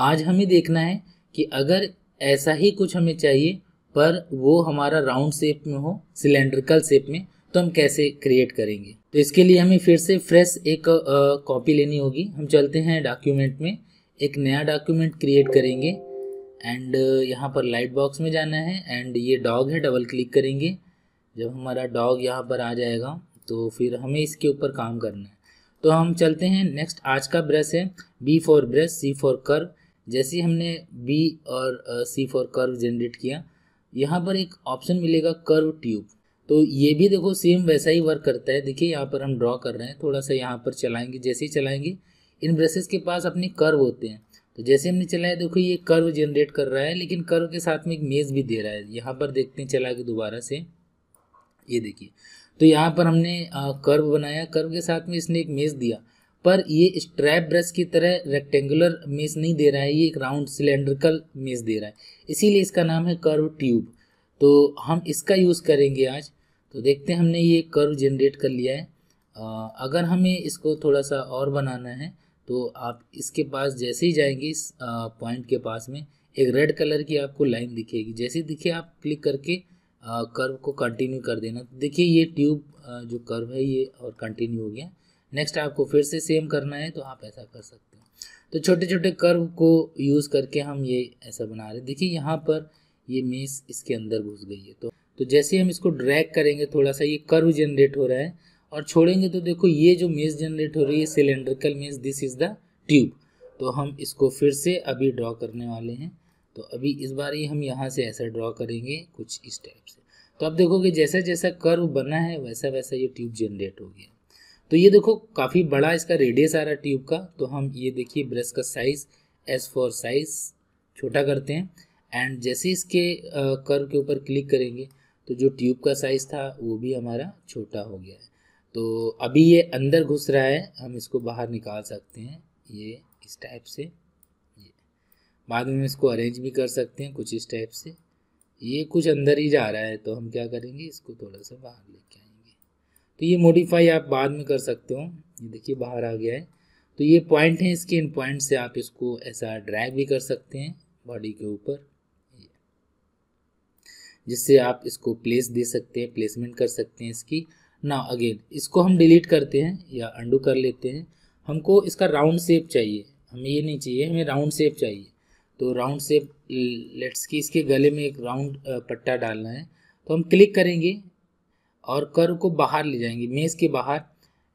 आज हमें देखना है कि अगर ऐसा ही कुछ हमें चाहिए पर वो हमारा राउंड शेप में हो सिलेंड्रिकल शेप में तो हम कैसे क्रिएट करेंगे तो इसके लिए हमें फिर से फ्रेश एक कॉपी लेनी होगी हम चलते हैं डॉक्यूमेंट में एक नया डॉक्यूमेंट क्रिएट करेंगे एंड यहाँ पर लाइट बॉक्स में जाना है एंड ये डॉग है डबल क्लिक करेंगे जब हमारा डॉग यहाँ पर आ जाएगा तो फिर हमें इसके ऊपर काम करना है तो हम चलते हैं नेक्स्ट आज का ब्रश है B for brush C for curve जैसे ही हमने बी और सी फॉर कर्व जनरेट किया यहाँ पर एक ऑप्शन मिलेगा कर्व ट्यूब तो ये भी देखो सेम वैसा ही वर्क करता है देखिए यहाँ पर हम ड्रॉ कर रहे हैं थोड़ा सा यहाँ पर चलाएंगे जैसे ही चलाएंगे इन ब्रशेस के पास अपने कर्व होते हैं तो जैसे हमने चलाया देखो ये कर्व जनरेट कर रहा है लेकिन कर्व के साथ में एक मेज़ भी दे रहा है यहाँ पर देखते हैं चला के दोबारा से ये देखिए तो यहाँ पर हमने कर्व बनाया कर्व के साथ में इसने एक मेज़ दिया पर ये स्ट्रैप ब्रश की तरह रेक्टेंगुलर मेज नहीं दे रहा है ये एक राउंड सिलेंड्रिकल मेज दे रहा है इसीलिए इसका नाम है कर्व ट्यूब तो हम इसका यूज़ करेंगे आज तो देखते हैं हमने ये कर्व जनरेट कर लिया है आ, अगर हमें इसको थोड़ा सा और बनाना है तो आप इसके पास जैसे ही जाएंगे इस पॉइंट के पास में एक रेड कलर की आपको लाइन दिखेगी जैसे दिखे आप क्लिक करके कर्व को कंटिन्यू कर देना तो देखिए ये ट्यूब जो कर्व है ये और कंटिन्यू हो गया नेक्स्ट आपको फिर से सेम करना है तो आप ऐसा कर सकते हो तो छोटे छोटे कर्व को यूज़ करके हम ये ऐसा बना रहे हैं देखिए यहाँ पर ये मेस इसके अंदर घुस गई है तो तो जैसे हम इसको ड्रैग करेंगे थोड़ा सा ये कर्व जनरेट हो रहा है और छोड़ेंगे तो देखो ये जो मेस जनरेट हो रही है cylindrical mesh this is the tube तो हम इसको फिर से अभी ड्रॉ करने वाले हैं तो अभी इस बार ही हम यहाँ से ऐसा ड्रॉ करेंगे कुछ इस टाइप से तो आप देखोगे जैसा जैसा कर्व बना है वैसा वैसा ये ट्यूब जनरेट हो गया तो ये देखो काफ़ी बड़ा इसका रेडियस आ रहा है ट्यूब का तो हम ये देखिए ब्रश का साइज़ एस फॉर साइज़ छोटा करते हैं एंड जैसे इसके कर्व के ऊपर क्लिक करेंगे तो जो ट्यूब का साइज़ था वो भी हमारा छोटा हो गया है तो अभी ये अंदर घुस रहा है हम इसको बाहर निकाल सकते हैं ये इस टाइप से ये बाद में हम इसको अरेंज भी कर सकते हैं कुछ इस टाइप से ये कुछ अंदर ही जा रहा है तो हम क्या करेंगे इसको थोड़ा सा बाहर लेके आएंगे तो ये मॉडिफाई आप बाद में कर सकते हो ये देखिए बाहर आ गया है तो ये पॉइंट हैं इसके इन पॉइंट से आप इसको ऐसा ड्रैग भी कर सकते हैं बॉडी के ऊपर जिससे आप इसको प्लेस दे सकते हैं प्लेसमेंट कर सकते हैं इसकी ना अगेन इसको हम डिलीट करते हैं या अंडू कर लेते हैं हमको इसका राउंड शेप चाहिए हमें ये नहीं चाहिए हमें राउंड शेप चाहिए तो राउंड शेप लेट्स की इसके गले में एक राउंड पट्टा डालना है तो हम क्लिक करेंगे और कर्व को बाहर ले जाएंगे मेज़ के बाहर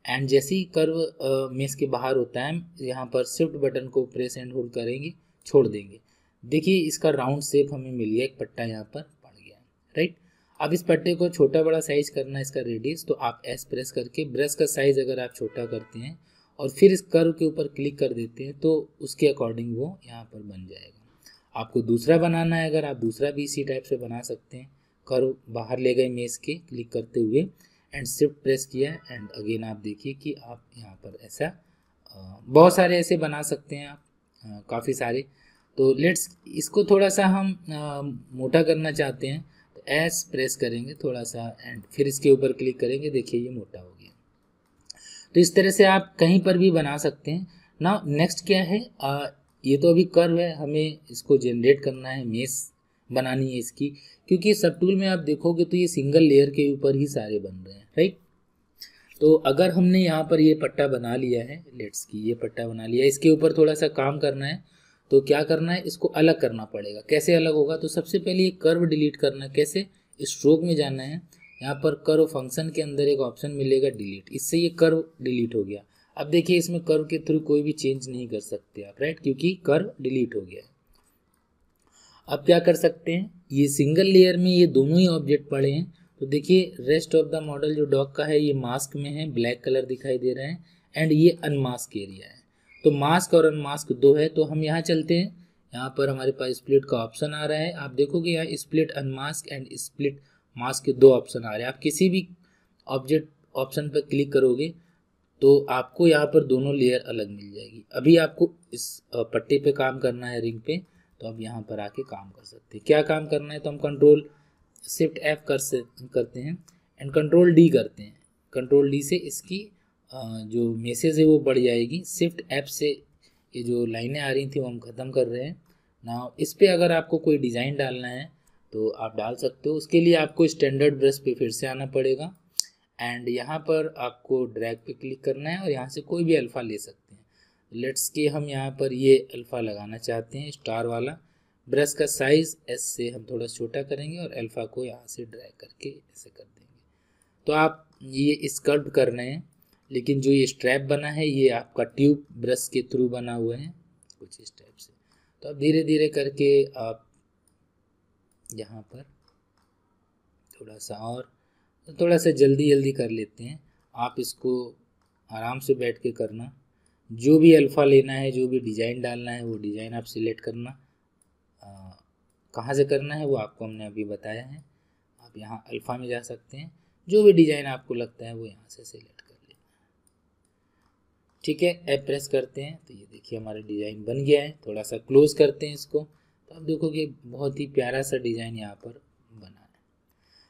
एंड जैसे ही कर्व मेज़ के बाहर होता है यहाँ पर स्विफ्ट बटन को प्रेस एंड होल्ड करेंगे छोड़ देंगे देखिए इसका राउंड शेप हमें मिल गया एक पट्टा यहाँ पर पड़ गया राइट अब इस पट्टे को छोटा बड़ा साइज करना है इसका रेडियस तो आप एस प्रेस करके ब्रश का साइज़ अगर आप छोटा करते हैं और फिर इस कर्व के ऊपर क्लिक कर देते हैं तो उसके अकॉर्डिंग वो यहाँ पर बन जाएगा आपको दूसरा बनाना है अगर आप दूसरा भी इसी टाइप से बना सकते हैं कर्व बाहर ले गए मेज के क्लिक करते हुए एंड शिफ्ट प्रेस किया एंड अगेन आप देखिए कि आप यहाँ पर ऐसा बहुत सारे ऐसे बना सकते हैं आप काफ़ी सारे तो लेट्स इसको थोड़ा सा हम आ, मोटा करना चाहते हैं तो एस प्रेस करेंगे थोड़ा सा एंड फिर इसके ऊपर क्लिक करेंगे देखिए ये मोटा हो गया तो इस तरह से आप कहीं पर भी बना सकते हैं ना नेक्स्ट क्या है आ, ये तो अभी कर्व है हमें इसको जनरेट करना है मेस बनानी है इसकी क्योंकि सब टूल में आप देखोगे तो ये सिंगल लेयर के ऊपर ही सारे बन रहे हैं राइट तो अगर हमने यहाँ पर ये पट्टा बना लिया है लेट्स की ये पट्टा बना लिया इसके ऊपर थोड़ा सा काम करना है तो क्या करना है इसको अलग करना पड़ेगा कैसे अलग होगा तो सबसे पहले ये कर्व डिलीट करना है कैसे स्ट्रोक में जाना है यहाँ पर कर्व फंक्शन के अंदर एक ऑप्शन मिलेगा डिलीट इससे ये कर्व डिलीट हो गया अब देखिए इसमें कर्व के थ्रू कोई भी चेंज नहीं कर सकते आप राइट क्योंकि कर्व डिलीट हो गया है अब क्या कर सकते हैं ये सिंगल लेयर में ये दोनों ही ऑब्जेक्ट पड़े हैं तो देखिए रेस्ट ऑफ द मॉडल जो डॉग का है ये मास्क में है ब्लैक कलर दिखाई दे रहा है एंड ये अनमास्क एरिया है तो मास्क और अनमास्क दो है तो हम यहाँ चलते हैं यहाँ पर हमारे पास स्प्लिट का ऑप्शन आ रहा है आप देखोगे यहाँ split unmask and split mask के दो ऑप्शन आ रहे हैं आप किसी भी ऑब्जेक्ट ऑप्शन पर क्लिक करोगे तो आपको यहाँ पर दोनों लेयर अलग मिल जाएगी अभी आपको इस पट्टी पे काम करना है रिंग पे तो अब यहाँ पर आके काम कर सकते हैं क्या काम करना है तो हम कंट्रोल शिफ्ट एफ कर से करते हैं एंड कंट्रोल डी करते हैं कंट्रोल डी से इसकी जो मैसेज है वो बढ़ जाएगी शिफ्ट ऐप से ये जो लाइनें आ रही थी वो हम ख़त्म कर रहे हैं ना इस पर अगर आपको कोई डिज़ाइन डालना है तो आप डाल सकते हो उसके लिए आपको स्टैंडर्ड ब्रश पे फिर से आना पड़ेगा एंड यहाँ पर आपको ड्रैग पे क्लिक करना है और यहाँ से कोई भी अल्फ़ा ले सकते लेट्स के हम यहाँ पर ये अल्फ़ा लगाना चाहते हैं स्टार वाला ब्रश का साइज़ एस से हम थोड़ा छोटा करेंगे और अल्फ़ा को यहाँ से ड्रैग करके ऐसे कर देंगे तो आप ये स्कर्ब कर रहे हैं लेकिन जो ये स्ट्रैप बना है ये आपका ट्यूब ब्रश के थ्रू बना हुआ है कुछ इस टाइप से तो आप धीरे धीरे करके आप यहाँ पर थोड़ा सा और तो थोड़ा सा जल्दी जल्दी कर लेते हैं आप इसको आराम से बैठ के करना जो भी अल्फ़ा लेना है जो भी डिज़ाइन डालना है वो डिज़ाइन आप सिलेक्ट करना कहाँ से करना है वो आपको हमने अभी बताया है आप यहाँ अल्फ़ा में जा सकते हैं जो भी डिज़ाइन आपको लगता है वो यहाँ से सिलेक्ट कर लेना है ठीक है ऐप प्रेस करते हैं तो ये देखिए हमारा डिज़ाइन बन गया है थोड़ा सा क्लोज़ करते हैं इसको तो आप देखोगे बहुत ही प्यारा सा डिज़ाइन यहाँ पर बना है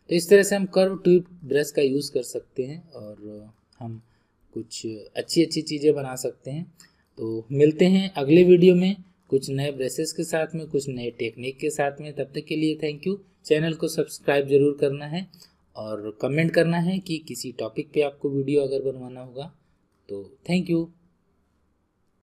तो इस तरह से हम कर्व ट्यूब ब्रश का यूज़ कर सकते हैं और हम कुछ अच्छी अच्छी चीज़ें बना सकते हैं तो मिलते हैं अगले वीडियो में कुछ नए ब्रेसेस के साथ में कुछ नए टेक्निक के साथ में तब तक के लिए थैंक यू चैनल को सब्सक्राइब ज़रूर करना है और कमेंट करना है कि किसी टॉपिक पे आपको वीडियो अगर बनवाना होगा तो थैंक यू